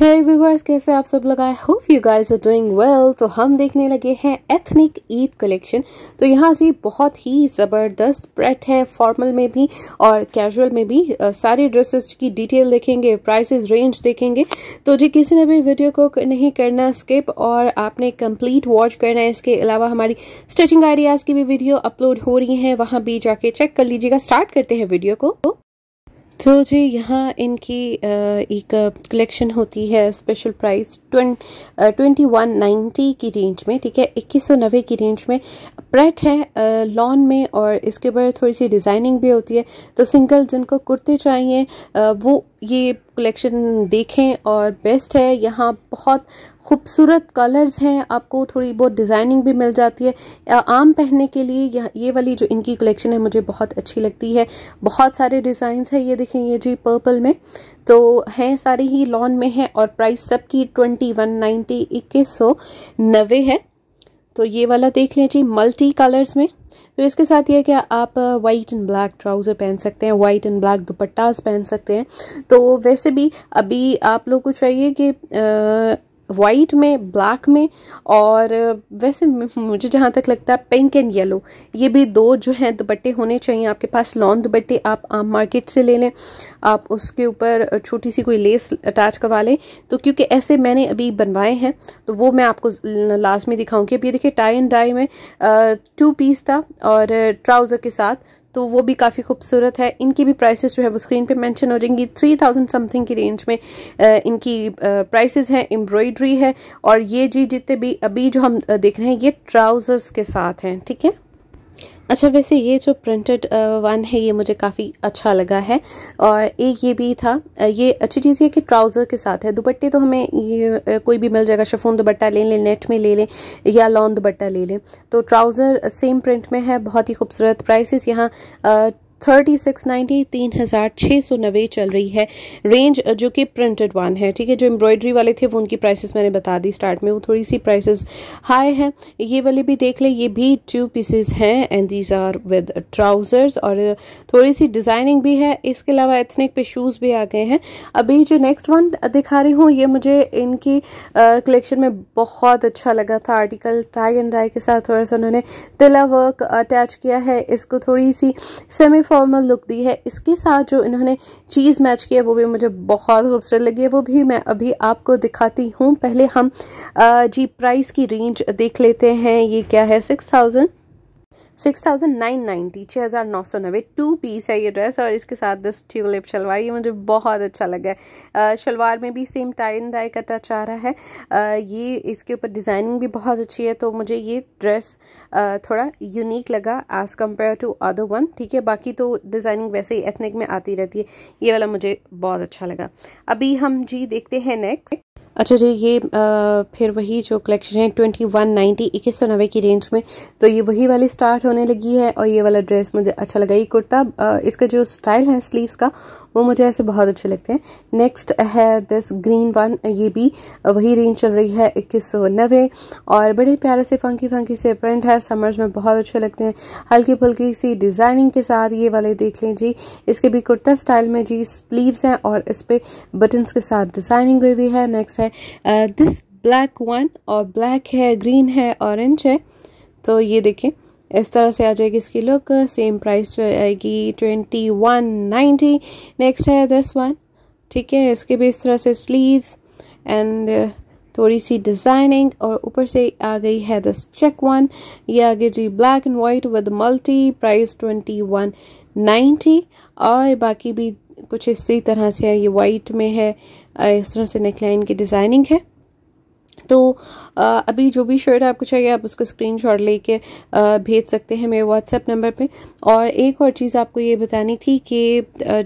हे viewers कैसे आप सब लगाए hope you guys are doing well तो हम देखने लगे हैं एथनिक ईद कलेक्शन तो यहाँ से बहुत ही ज़बरदस्त प्रेट है फॉर्मल में भी और कैजुअल में भी सारे ड्रेसेस की डिटेल देखेंगे प्राइसेस रेंज देखेंगे तो जी किसी ने भी वीडियो को नहीं करना स्किप और आपने कंप्लीट वॉच करना है इसके अलावा हमारी स्टिचिंग आइडियाज़ की भी वीडियो अपलोड हो रही हैं वहाँ भी जाके चेक कर लीजिएगा स्टार्ट करते हैं वीडियो को तो जी यहाँ इनकी एक कलेक्शन होती है special price twenty one ninety की रेंज में ठीक है इक्कीस सौ नब्बे की रेंज में प्रेट है लॉन में और इसके ऊपर थोड़ी सी डिज़ाइनिंग भी होती है तो सिंगल जिनको कुर्ते चाहिए वो ये कलेक्शन देखें और बेस्ट है यहाँ बहुत खूबसूरत कलर्स हैं आपको थोड़ी बहुत डिज़ाइनिंग भी मिल जाती है आम पहनने के लिए यह ये वाली जो इनकी कलेक्शन है मुझे बहुत अच्छी लगती है बहुत सारे डिज़ाइंस हैं ये देखें ये जी पर्पल में तो हैं सारे ही लॉन में हैं और प्राइस सबकी ट्वेंटी वन नाइन्टी इक्कीस सौ नबे है तो ये वाला देख लें जी मल्टी कलर्स में तो इसके साथ ये क्या आप वाइट एंड ब्लैक ट्राउज़र पहन सकते हैं वाइट एंड ब्लैक दुपट्टास पहन सकते हैं तो वैसे भी अभी आप लोग को चाहिए कि वाइट में ब्लैक में और uh, वैसे मुझे जहाँ तक लगता है पिंक एंड येलो ये भी दो जो हैं दुपट्टे होने चाहिए आपके पास लॉन्ग दुपट्टे आप आम मार्केट से ले लें आप उसके ऊपर uh, छोटी सी कोई लेस अटैच करवा लें तो क्योंकि ऐसे मैंने अभी बनवाए हैं तो वो मैं आपको लास्ट में दिखाऊंगी अब ये देखिए टाई एंड डाई में टू uh, पीस था और ट्राउज़र के साथ तो वो भी काफ़ी खूबसूरत है इनकी भी प्राइसेस जो है वो स्क्रीन पे मेंशन हो जाएंगी थ्री थाउजेंड समथिंग की रेंज में इनकी प्राइसेस हैं एम्ब्रॉयडरी है और ये जी जितने भी अभी जो हम देख रहे हैं ये ट्राउज़र्स के साथ हैं ठीक है अच्छा वैसे ये जो प्रिंटेड वन है ये मुझे काफ़ी अच्छा लगा है और एक ये भी था ये अच्छी चीज़ ये कि ट्राउज़र के साथ है दुपट्टे तो हमें ये कोई भी मिल जाएगा शफोन दुपट्टा ले लें नेट में ले लें या लॉन दुपट्टा ले लें तो ट्राउज़र सेम प्रिंट में है बहुत ही खूबसूरत प्राइसेस यहाँ थर्टी सिक्स नाइन्टी तीन हज़ार छः सौ नबे चल रही है रेंज जो कि प्रिंटेड वन है ठीक है जो एम्ब्रॉयडरी वाले थे वो उनकी प्राइसेस मैंने बता दी स्टार्ट में वो थोड़ी सी प्राइसेस हाई हैं ये वाले भी देख ले ये भी टू पीसेस हैं and these are with trousers और थोड़ी सी डिज़ाइनिंग भी है इसके अलावा एथनिक पे शूज़ भी आ गए हैं अभी जो नेक्स्ट वन दिखा रही हूँ ये मुझे इनकी कलेक्शन में बहुत अच्छा लगा था आर्टिकल टाई एंड डाई के साथ थोड़ा सा उन्होंने तिला वर्क अटैच किया है इसको थोड़ी सी सेमी फॉर्मल लुक दी है इसके साथ जो इन्होंने चीज़ मैच की है वो भी मुझे बहुत खूबसूरत लगी है वो भी मैं अभी आपको दिखाती हूँ पहले हम जी प्राइस की रेंज देख लेते हैं ये क्या है six thousand six thousand nine ninety छः हज़ार नौ सौ नब्बे टू पीस है ये ड्रेस और इसके साथ दस ट्यूलिप शलवार ये मुझे बहुत अच्छा लगा है शलवार में भी सेम टाइन एंड डाई का टच आ रहा है ये इसके ऊपर डिज़ाइनिंग भी बहुत अच्छी है तो मुझे ये ड्रेस थोड़ा यूनिक लगा as compare to other one ठीक है बाकी तो डिज़ाइनिंग वैसे ही एथनिक में आती रहती है ये वाला मुझे बहुत अच्छा लगा अभी हम जी देखते हैं नेक्स्ट अच्छा जी ये आ, फिर वही जो कलेक्शन है ट्वेंटी वन नाइन्टी इक्कीस सौ नब्बे की रेंज में तो ये वही वाली स्टार्ट होने लगी है और ये वाला ड्रेस मुझे अच्छा लगा ये कुर्ता इसका जो स्टाइल है स्लीव्स का वो मुझे ऐसे बहुत अच्छे लगते हैं नेक्स्ट है दिस ग्रीन वन ये भी वही रेंज चल रही है इक्कीस सौ नब्बे और बड़े प्यारे से फंकी फंकी से प्रिंट है समर्स में बहुत अच्छे लगते हैं हल्की फुल्की सी डिज़ाइनिंग के साथ ये वाले देख लें जी इसके भी कुर्ता स्टाइल में जी स्लीव्स हैं और इस पर बटन्स के साथ डिज़ाइनिंग हुई हुई है नेक्स्ट है दिस ब्लैक वन और ब्लैक है ग्रीन है ऑरेंज है तो ये देखें इस तरह से आ जाएगी इसकी लुक सेम प्राइस जो आएगी ट्वेंटी वन नाइन्टी नेक्स्ट है दिस वन ठीक है इसके भी इस तरह से स्लीव्स एंड थोड़ी सी डिज़ाइनिंग और ऊपर से आ गई है दिस चेक वन ये आ गई जी black and white with multi price twenty one ninety और बाकी भी कुछ इसी तरह से है ये वाइट में है इस तरह से नेकलाइन की डिज़ाइनिंग है तो अभी जो भी शर्ट आपको चाहिए आप उसका स्क्रीन शॉट भेज सकते हैं मेरे व्हाट्सएप नंबर पे और एक और चीज़ आपको ये बतानी थी कि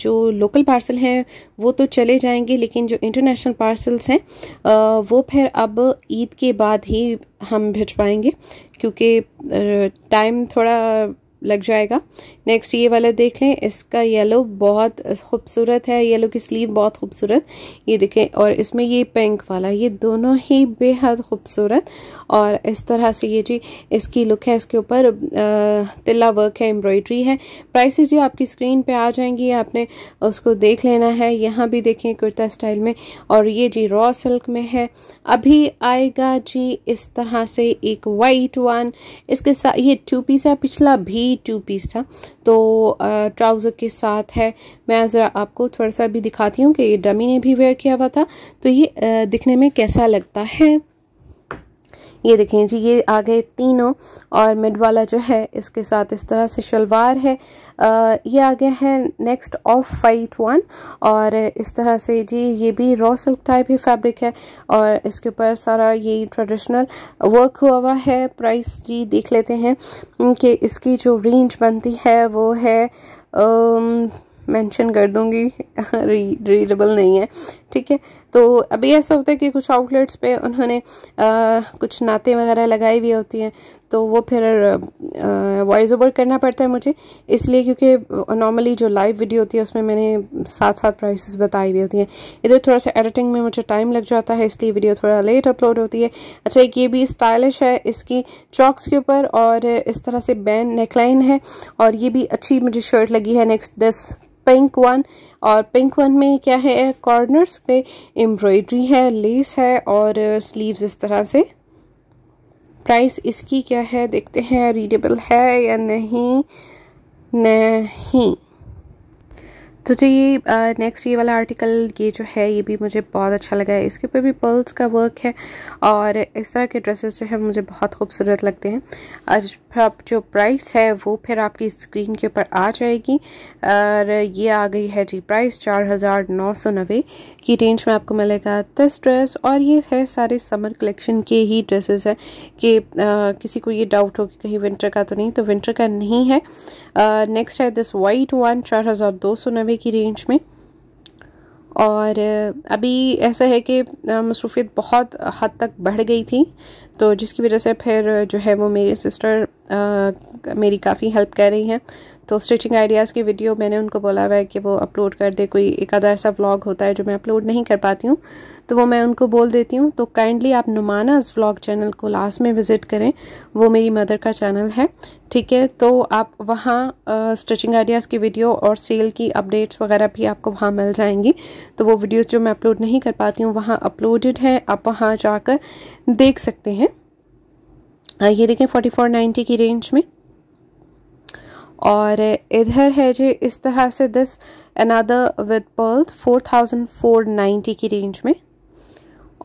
जो लोकल पार्सल हैं वो तो चले जाएंगे लेकिन जो इंटरनेशनल पार्सल्स हैं वो फिर अब ईद के बाद ही हम भिजवाएंगे क्योंकि टाइम थोड़ा लग जाएगा नेक्स्ट ये वाला देख लें इसका येलो बहुत खूबसूरत है येलो की स्लीव बहुत खूबसूरत ये देखें और इसमें ये पिंक वाला ये दोनों ही बेहद खूबसूरत और इस तरह से ये जी इसकी लुक है इसके ऊपर तिल्ला वर्क है एम्ब्रॉयडरी है प्राइसेस जी आपकी स्क्रीन पे आ जाएंगी आपने उसको देख लेना है यहाँ भी देखें कुर्ता स्टाइल में और ये जी रॉ सिल्क में है अभी आएगा जी इस तरह से एक वाइट वन इसके साथ ये टू पीस है पिछला भी टू पीस था तो ट्राउज़र के साथ है मैं ज़रा आपको थोड़ा सा भी दिखाती हूँ कि ये डमी ने भी वेयर किया हुआ था तो ये दिखने में कैसा लगता है ये देखें जी ये आ गए तीनों और मिड वाला जो है इसके साथ इस तरह से शलवार है आ, ये आ गया है नेक्स्ट ऑफ वाइट वन और इस तरह से जी ये भी रॉ सिल्क टाइप ही फैब्रिक है और इसके ऊपर सारा ये ट्रेडिशनल वर्क हुआ हुआ है प्राइस जी देख लेते हैं कि इसकी जो रेंज बनती है वो है मेंशन कर दूंगी रीडेबल नहीं है ठीक है तो अभी ऐसा होता है कि कुछ आउटलेट्स पे उन्होंने आ, कुछ नाते वगैरह लगाई हुई होती हैं तो वो फिर वॉइस ओवर करना पड़ता है मुझे इसलिए क्योंकि नॉर्मली जो लाइव वीडियो होती है उसमें मैंने साथ साथ प्राइसेस बताई हुई होती हैं इधर थोड़ा सा एडिटिंग में मुझे टाइम लग जाता है इसलिए वीडियो थोड़ा लेट अपलोड होती है अच्छा एक ये भी स्टाइलिश है इसकी चॉक्स के ऊपर और इस तरह से बैन नेकलाइन है और ये भी अच्छी मुझे शर्ट लगी है नेक्स्ट दस पिंक वन और पिंक वन में क्या है कॉर्नर्स पे एम्ब्रॉयडरी है लेस है और स्लीव्स इस तरह से प्राइस इसकी क्या है देखते हैं रीडेबल है या नहीं नहीं तो जो ये नेक्स्ट ये वाला आर्टिकल ये जो है ये भी मुझे बहुत अच्छा लगा है इसके ऊपर भी पर्ल्स का वर्क है और इस तरह के ड्रेसेस जो है मुझे बहुत खूबसूरत लगते हैं और आप जो प्राइस है वो फिर आपकी स्क्रीन के ऊपर आ जाएगी और ये आ गई है जी प्राइस चार हज़ार नौ सौ नबे की रेंज में आपको मिलेगा दस ड्रेस और ये है सारे समर कलेक्शन के ही ड्रेसेस हैं कि किसी को ये डाउट हो कि कहीं विंटर का तो नहीं तो विंटर का नहीं है नेक्स्ट है दिस वाइट वन चार हज़ार दो सौ नबे की रेंज में और अभी ऐसा है कि मसरूफियत बहुत हद तक बढ़ गई थी तो जिसकी वजह से फिर जो है वो मेरी सिस्टर आ, मेरी काफ़ी हेल्प कर रही हैं तो स्टिचिंग आइडियाज़ की वीडियो मैंने उनको बोला हुआ है कि वो अपलोड कर दे कोई एक आधा ऐसा व्लॉग होता है जो मैं अपलोड नहीं कर पाती हूँ तो वो मैं उनको बोल देती हूँ तो काइंडली आप नुमानाज व्लॉग चैनल को लास्ट में विज़िट करें वो मेरी मदर का चैनल है ठीक है तो आप वहाँ स्टिचिंग आइडियाज़ की वीडियो और सेल की अपडेट्स वगैरह भी आपको वहाँ मिल जाएंगी तो वो वीडियोस जो मैं अपलोड नहीं कर पाती हूँ वहाँ अपलोडेड है आप वहाँ जाकर देख सकते हैं ये देखें फोर्टी फोर की रेंज में और इधर है जी इस तरह से this another with pearls four thousand four ninety की रेंज में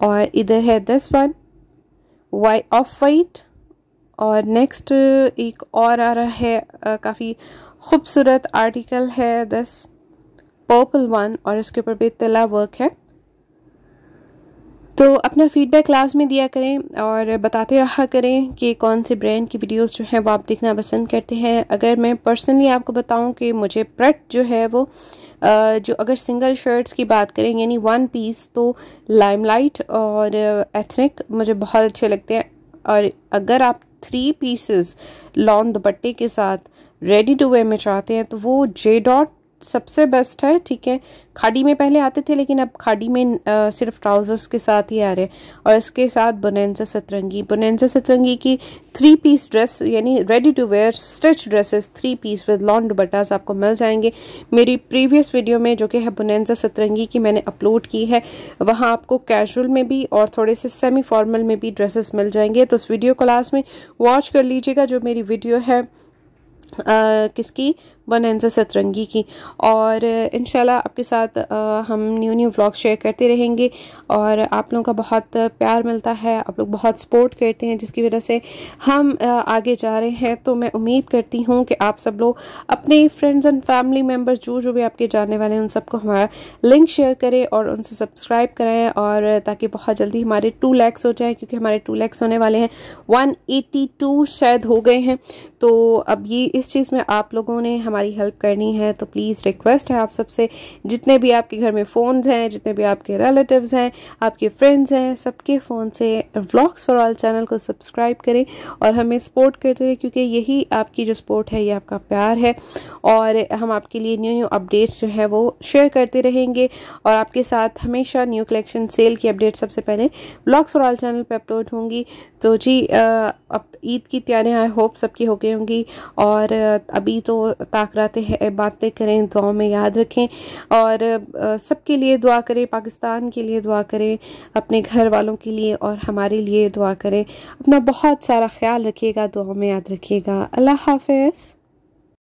और इधर है this one white off white और नेक्स्ट एक और आ रहा है काफ़ी खूबसूरत आर्टिकल है दस पर्पल वन और इसके ऊपर बेतला वर्क है तो अपना फीडबैक क्लास में दिया करें और बताते रहा करें कि कौन से ब्रांड की वीडियोस जो हैं वो आप देखना पसंद करते हैं अगर मैं पर्सनली आपको बताऊं कि मुझे प्रट जो है वो जो अगर सिंगल शर्ट्स की बात करें यानी वन पीस तो लाइमलाइट और एथनिक मुझे बहुत अच्छे लगते हैं और अगर आप थ्री पीसेस लॉन्ग दुपट्टे के साथ रेडी टू वे में चाहते हैं तो वो जे डॉट सबसे बेस्ट है ठीक है खाड़ी में पहले आते थे लेकिन अब खाड़ी में आ, सिर्फ ट्राउजर्स के साथ ही आ रहे हैं और इसके साथ बुनैसा सतरंगी बुनैसा सतरंगी की थ्री पीस ड्रेस यानी ready to wear stitch dresses three piece with long बटास आपको मिल जाएंगे मेरी प्रीवियस वीडियो में जो कि है बोनेंसा सतरंगी की मैंने अपलोड की है वहाँ आपको कैजुअल में भी और थोड़े से सेमी फॉर्मल में भी ड्रेसेस मिल जाएंगे तो उस वीडियो क्लास में वॉच कर लीजिएगा जो मेरी वीडियो है Uh, किसकी बनैनजा सतरंगी की और इनशाला आपके साथ हम न्यू न्यू ब्लॉग शेयर करते रहेंगे और आप लोगों का बहुत प्यार मिलता है आप लोग बहुत सपोर्ट करते हैं जिसकी वजह से हम आगे जा रहे हैं तो मैं उम्मीद करती हूँ कि आप सब लोग अपने फ्रेंड्स एंड फैमिली मेम्बर जो जो भी आपके जानने वाले हैं उन सबको हमारा लिंक शेयर करें और उनसे सब्सक्राइब कराएँ और ताकि बहुत जल्दी हमारे टू लैक्स हो जाएँ क्योंकि हमारे टू लैक्स होने वाले हैं वन शायद हो गए हैं तो अब ये इस चीज़ में आप लोगों ने हम हमारी हेल्प करनी है तो प्लीज़ रिक्वेस्ट है आप सबसे जितने भी आपके घर में फ़ोन्स हैं जितने भी आपके रिलेटिव्स हैं आपके फ्रेंड्स हैं सबके फ़ोन से व्लॉग्स फॉर ऑल चैनल को सब्सक्राइब करें और हमें सपोर्ट करते रहें क्योंकि यही आपकी जो सपोर्ट है ये आपका प्यार है और हम आपके लिए न्यू न्यू अपडेट्स जो है वो शेयर करते रहेंगे और आपके साथ हमेशा न्यू कलेक्शन सेल की अपडेट सबसे पहले व्लॉग्स फॉर ऑल चैनल पर अपलोड होंगी तो जी अब ईद की तैयारियाँ आई होप सबकी हो गई होंगी और अभी तो हैं बातें करें दुआओं में याद रखें और सबके लिए दुआ करें पाकिस्तान के लिए दुआ करें अपने घर वालों के लिए और हमारे लिए दुआ करें अपना बहुत सारा ख्याल रखिएगा दुआओं में याद रखिएगा अल्लाह हाफिज़